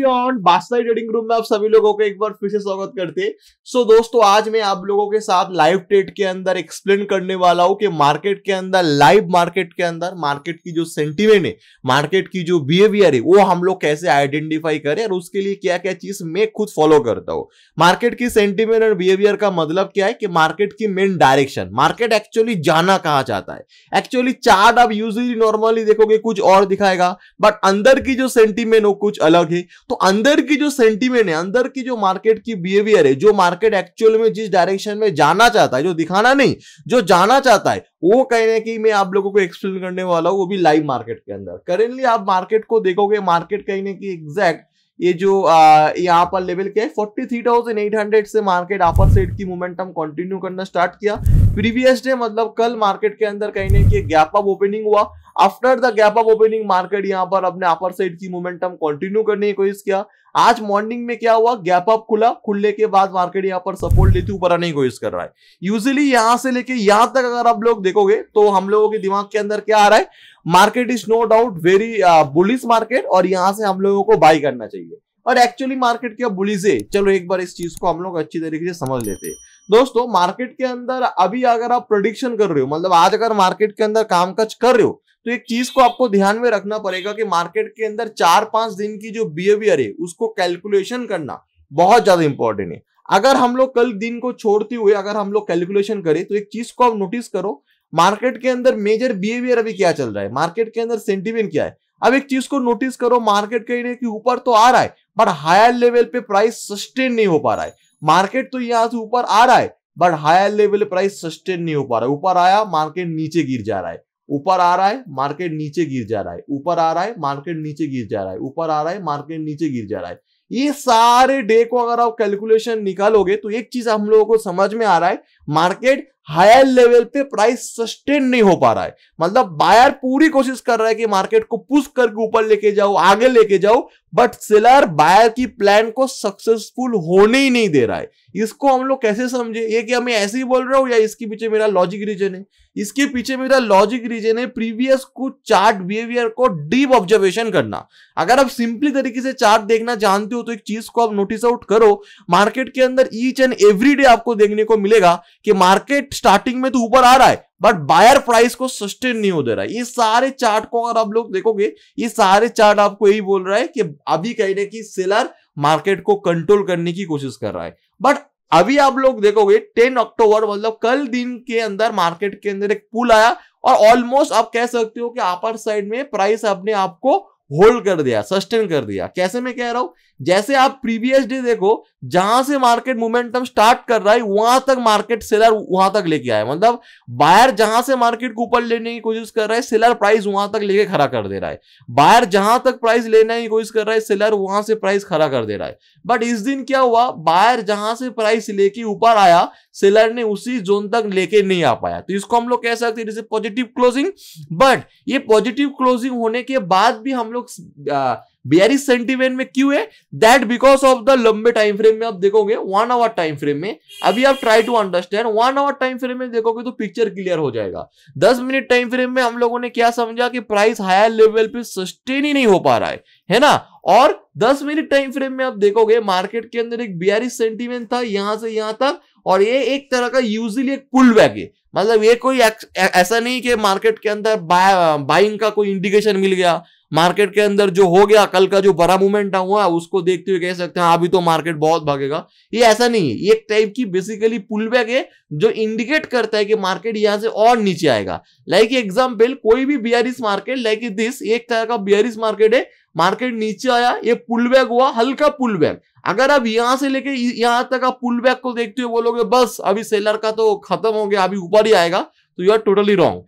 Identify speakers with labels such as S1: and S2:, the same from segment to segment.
S1: trading room में आप सभी लोगों को एक बार फिर से स्वागत करते हैं सो so, दोस्तों आज मैं आप लोगों के साथ लाइव ट्रेड के अंदर एक्सप्लेन करने वाला हूँ कि मार्केट के अंदर लाइव मार्केट के अंदर मार्केट की जो सेंटिमेंट है मार्केट की जो बिहेवियर है वो हम लोग कैसे आइडेंटिफाई करें और उसके लिए क्या क्या चीज मैं खुद फॉलो करता हूँ मार्केट की सेंटिमेंट और बिहेवियर का मतलब क्या है कि मार्केट की मेन डायरेक्शन मार्केट एक्चुअली जाना कहा चाहता है एक्चुअली चार्ट आप यूजली नॉर्मली देखोगे कुछ और दिखाएगा बट अंदर की जो सेंटिमेंट वो कुछ अलग है तो अंदर की जो सेंटीमेंट है अंदर की जो मार्केट की बिहेवियर है जो मार्केट एक्चुअल में जिस डायरेक्शन में जाना चाहता है जो दिखाना नहीं जो जाना चाहता है वो कहने की मैं आप लोगों को एक्सप्लेन करने वाला हूँ वो भी लाइव मार्केट के अंदर करेंटली आप मार्केट को देखोगे मार्केट कहने की एग्जैक्ट ये जो यहाँ पर लेवल क्या है forty three thousand eight hundred से मार्केट अपर साइड की मोमेंटम कंटिन्यू करना स्टार्ट किया प्रीवियस डे मतलब कल मार्केट के अंदर कहीं ना कहीं गैप अप ओपनिंग हुआ after the gap of opening market यहाँ पर अपने अपर साइड की मोमेंटम कंटिन्यू करने की कोशिश किया आज मॉर्निंग में क्या हुआ गैप अप खुला खुलने के बाद मार्केट यहाँ पर सपोर्ट लेते ऊपर आने की कोशिश कर रहा है यूजली यहां से लेके यहां तक अगर आप लोग देखोगे तो हम लोगों के दिमाग के अंदर क्या आ रहा है market is no doubt very bullish market और यहां से हम लोगों को बाई करना चाहिए और एक्चुअली मार्केट क्या बुलिस है चलो एक बार इस चीज को हम लोग अच्छी तरीके से समझ लेते हैं दोस्तों मार्केट के अंदर अभी अगर आप प्रोडिक्शन कर रहे हो मतलब आज अगर मार्केट के अंदर कामकाज कर रहे हो तो एक चीज को आपको ध्यान में रखना पड़ेगा कि मार्केट के अंदर चार पांच दिन की जो बिहेवियर है उसको कैलकुलेशन करना बहुत ज्यादा इंपॉर्टेंट है अगर हम लोग कल दिन को छोड़ते हुए अगर हम लोग कैलकुलेशन करें तो एक चीज को आप नोटिस करो मार्केट के अंदर मेजर बिहेवियर अभी क्या चल रहा है मार्केट के अंदर सेंटिमेंट क्या है अब एक चीज को नोटिस करो मार्केट कहीं कि ऊपर तो आ रहा है बट हायर लेवल पे प्राइस सस्टेन नहीं हो पा रहा है मार्केट तो यहां से ऊपर आ रहा है but higher level price sustain नहीं हो पा रहा है ऊपर आया मार्केट नीचे गिर जा रहा है ऊपर आ रहा है मार्केट नीचे गिर जा रहा है ऊपर आ रहा है मार्केट नीचे गिर जा रहा है ऊपर आ रहा है मार्केट नीचे गिर जा रहा है ये सारे डे को अगर आप कैलकुलेशन निकालोगे तो एक चीज हम लोगों को समझ में आ रहा है मार्केट हायर लेवल पे प्राइस सस्टेन नहीं हो पा रहा है मतलब बायर पूरी कोशिश कर रहा है कि मार्केट को पुश करके ऊपर लेके जाओ आगे लेके जाओ बट सेलर बायर की प्लान को सक्सेसफुल होने ही नहीं दे रहा है इसको हम लोग कैसे समझे ये कि मैं ऐसे ही बोल रहा हूँ या इसके पीछे मेरा लॉजिक रीजन है इसके पीछे मेरा लॉजिक रीजन है प्रीवियस को चार्ट बिहेवियर को डीप ऑब्जर्वेशन करना अगर आप सिंपली तरीके से चार्ट देखना जानते हो तो एक चीज को आप नोटिस आउट करो मार्केट के अंदर ईच एंड एवरी डे आपको देखने को मिलेगा कि मार्केट स्टार्टिंग में तो ऊपर आ रहा है बट बायर प्राइस को सस्टेन नहीं हो दे रहा है ये सारे चार्ट को अगर आप लोग देखोगे ये सारे चार्ट आपको यही बोल रहा है कि अभी कहीं ना कहीं सेलर मार्केट को कंट्रोल करने की कोशिश कर रहा है बट अभी आप लोग देखोगे 10 अक्टूबर मतलब कल दिन के अंदर मार्केट के अंदर एक पुल आया और ऑलमोस्ट आप कह सकते हो कि अपर साइड में प्राइस अपने आपको होल्ड कर दिया सस्टेन कर दिया कैसे मैं कह रहा हूं जैसे आप प्रीवियस डे देखो जहां से मार्केट मोमेंटम स्टार्ट कर रहा है वहां तक मार्केट सेलर वहां तक लेके आया मतलब बायर जहां से मार्केट को ऊपर लेने की कोशिश कर रहा है सेलर प्राइस वहां तक लेके खड़ा कर दे रहा है बायर जहां तक प्राइस लेने की कोशिश कर रहा है सेलर वहां से प्राइस खड़ा कर दे रहा है बट इस दिन क्या हुआ बायर जहां से प्राइस लेके ऊपर आया सेलर ने उसी जोन तक लेके नहीं आ पाया तो इसको हम लोग कह सकते हैं पॉजिटिव क्लोजिंग बट ये पॉजिटिव क्लोजिंग होने के बाद भी हम लोग बियरिस सेंटीमेंट में क्यों है दैट बिकॉज ऑफ द लंबे टाइम फ्रेम में आप देखोगे वन आवर टाइम फ्रेम में अभी आप try to understand one hour time frame में देखोगे तो पिक्चर क्लियर हो जाएगा दस मिनट टाइम फ्रेम में हम लोगों ने क्या समझा कि प्राइस हायर लेवल पे सस्टेन ही नहीं हो पा रहा है है ना और 10 मिनट टाइम फ्रेम में आप देखोगे मार्केट के अंदर एक बियरिस सेंटीमेंट था यहां से यहां तक और ये एक तरह का यूजली एक पुल बैक है मतलब ये कोई ऐसा नहीं कि मार्केट के अंदर बाइंग का कोई इंडिकेशन मिल गया मार्केट के अंदर जो हो गया कल का जो बड़ा मूवमेंट हुआ उसको देखते हुए कह सकते हैं हाँ, अभी तो मार्केट बहुत भागेगा ये ऐसा नहीं है ये एक टाइप की बेसिकली पुल बैक है जो इंडिकेट करता है कि मार्केट यहां से और नीचे आएगा लाइक एग्जाम्पल कोई भी बियरिस मार्केट लाइक दिस एक तरह का बियरिस मार्केट है मार्केट नीचे आया ये पुल बैक हुआ हल्का पुल बैक अगर आप यहां से लेके यहां तक आप पुल बैक को देखते हुए बोलोगे बस अभी सेलर का तो खत्म हो गया अभी ऊपर ही आएगा तो यू आर टोटली रॉन्ग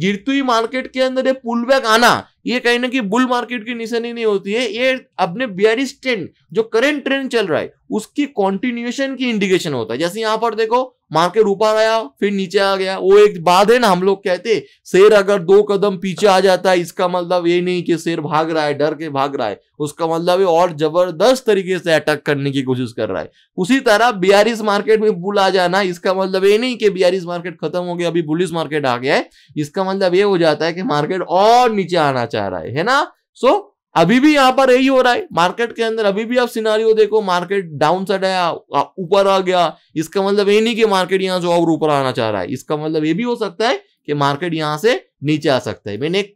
S1: गिरती हुई मार्केट के अंदर ये पुल बैक आना ये कहीं ना कहीं बुल मार्केट की निशानी नहीं होती है ये अपने बियरिस ट्रेंड जो करेंट ट्रेंड चल रहा है उसकी कॉन्टिन्यूएशन की इंडिकेशन होता है जैसे यहां पर देखो मार्केट ऊपर आया फिर नीचे आ गया वो एक बात है ना हम लोग कहते शेर अगर दो कदम पीछे आ जाता है इसका मतलब ये नहीं कि शेर भाग रहा है डर के भाग रहा है उसका मतलब ये और जबरदस्त तरीके से अटैक करने की कोशिश कर रहा है उसी तरह बियारिस मार्केट में बुल आ जाना इसका मतलब ये नहीं कि बियारिस मार्केट खत्म हो गया अभी बुलिस मार्केट आ गया है इसका मतलब ये हो जाता है कि मार्केट और नीचे आना चाह रहा है, है ना सो so, अभी भी यहां पर यही हो रहा है मार्केट के अंदर अभी भी आप सिनारियो देखो मार्केट डाउन साइड है ऊपर आ गया इसका मतलब ये नहीं कि मार्केट यहाँ जो और ऊपर आना चाह रहा है इसका मतलब ये भी हो सकता है कि मार्केट यहाँ से नीचे आ सकता है मैंने एक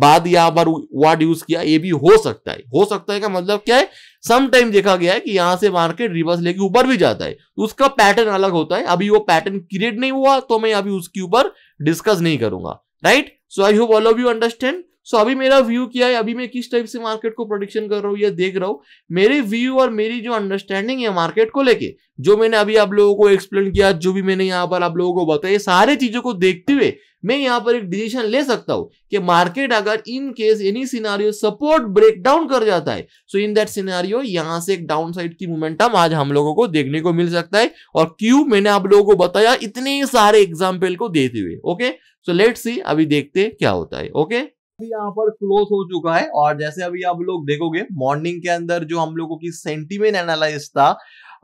S1: बाद यहाँ पर वर्ड यूज किया ये भी हो सकता है हो सकता है का मतलब क्या है सम टाइम देखा गया है कि यहाँ से मार्केट रिवर्स लेके ऊपर भी जाता है तो उसका पैटर्न अलग होता है अभी वो पैटर्न क्रिएट नहीं हुआ तो मैं अभी उसके ऊपर डिस्कस नहीं करूंगा right so I hope all of you understand so so, अभी मेरा व्यू क्या है अभी मैं किस टाइप से मार्केट को प्रोडिक्शन कर रहा हूँ या देख रहा हूँ मेरे व्यू और मेरी जो अंडरस्टैंडिंग है मार्केट को लेके जो मैंने अभी आप लोगों को एक्सप्लेन किया जो भी मैंने यहाँ पर आप लोगों को बताया सारे चीजों को देखते हुए मैं यहाँ पर एक डिसीजन ले सकता हूँ कि मार्केट अगर in case any scenario support break down कर जाता है सो इन दैट सिनारियो यहाँ से एक डाउन साइड की मोमेंटम आज हम लोगों को देखने को मिल सकता है और क्यों मैंने आप लोगों को बताया इतने सारे एग्जाम्पल को देते हुए ओके सो लेट सी अभी देखते क्या होता है ओके यहाँ पर क्लोज हो चुका है और जैसे अभी आप लोग देखोगे मॉर्निंग के अंदर जो हम लोगों की सेंटीमेंट एनालाइज था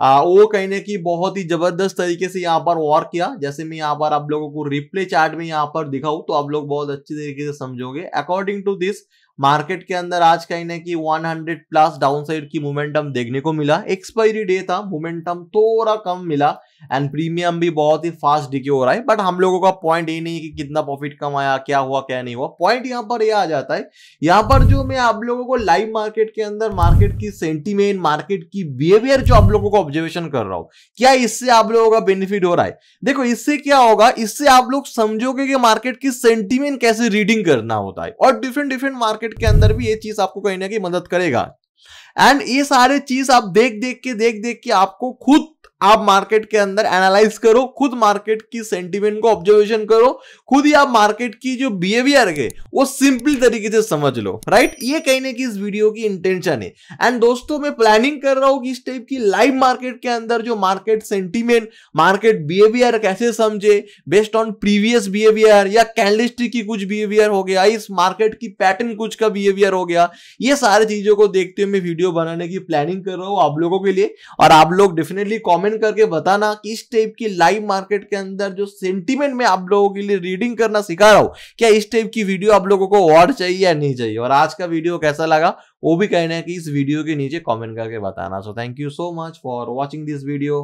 S1: आ, वो कहने की बहुत ही जबरदस्त तरीके से यहाँ पर वॉर किया जैसे मैं यहाँ पर आप लोगों को रिप्ले चार्ट में यहाँ पर दिखाऊं तो आप लोग बहुत अच्छी तरीके से समझोगे अकॉर्डिंग टू दिस मार्केट के अंदर आज कहीं ना कि 100 प्लस डाउनसाइड की मोमेंटम देखने को मिला एक्सपायरी डे था मोमेंटम थोड़ा कम मिला एंड प्रीमियम भी बहुत ही फास्ट डिके हो रहा है बट हम लोगों का पॉइंट ये नहीं कि कितना प्रॉफिट कम आया क्या हुआ क्या नहीं हुआ पॉइंट यहाँ पर यह आ जाता है यहाँ पर जो मैं आप लोगों को लाइव मार्केट के अंदर मार्केट की सेंटीमेंट मार्केट की बिहेवियर जो आप लोगों को ऑब्जर्वेशन कर रहा हूँ क्या इससे आप लोगों का बेनिफिट हो रहा है देखो इससे क्या होगा इससे आप लोग समझोगे कि मार्केट की सेंटीमेंट कैसे रीडिंग करना होता है और डिफरेंट डिफरेंट मार्केट के अंदर भी ये चीज आपको कहीं ना कहीं मदद करेगा एंड ये सारे चीज आप देख देख के देख देख के आपको खुद आप मार्केट के अंदर एनालाइज करो खुद मार्केट की सेंटिमेंट को ऑब्जर्वेशन करो खुद ही आप मार्केट की जो बिहेवियर है वो सिंपल तरीके से समझ लो राइट ये कहने की इस वीडियो की इंटेंशन है एंड दोस्तों मैं प्लानिंग कर रहा हूं कि इस टाइप की लाइव मार्केट के अंदर जो मार्केट सेंटिमेंट मार्केट बिहेवियर कैसे समझे बेस्ड ऑन प्रीवियस बिहेवियर या कैंडलिस्टिक की कुछ बिहेवियर हो गया इस मार्केट की पैटर्न कुछ का बिहेवियर हो गया ये सारी चीजों को देखते हुए मैं वीडियो बनाने की प्लानिंग कर रहा हूँ आप लोगों के लिए और आप लोग डेफिनेटली कॉमेंट कमेंट करके बताना किस टाइप की लाइव मार्केट के अंदर जो सेंटीमेंट में आप लोगों के लिए रीडिंग करना सिखा रहा हूं क्या इस टाइप की वीडियो आप लोगों को और चाहिए या नहीं चाहिए और आज का वीडियो कैसा लगा वो भी कहना है कि इस वीडियो के नीचे कॉमेंट करके बताना so thank you so much for watching this video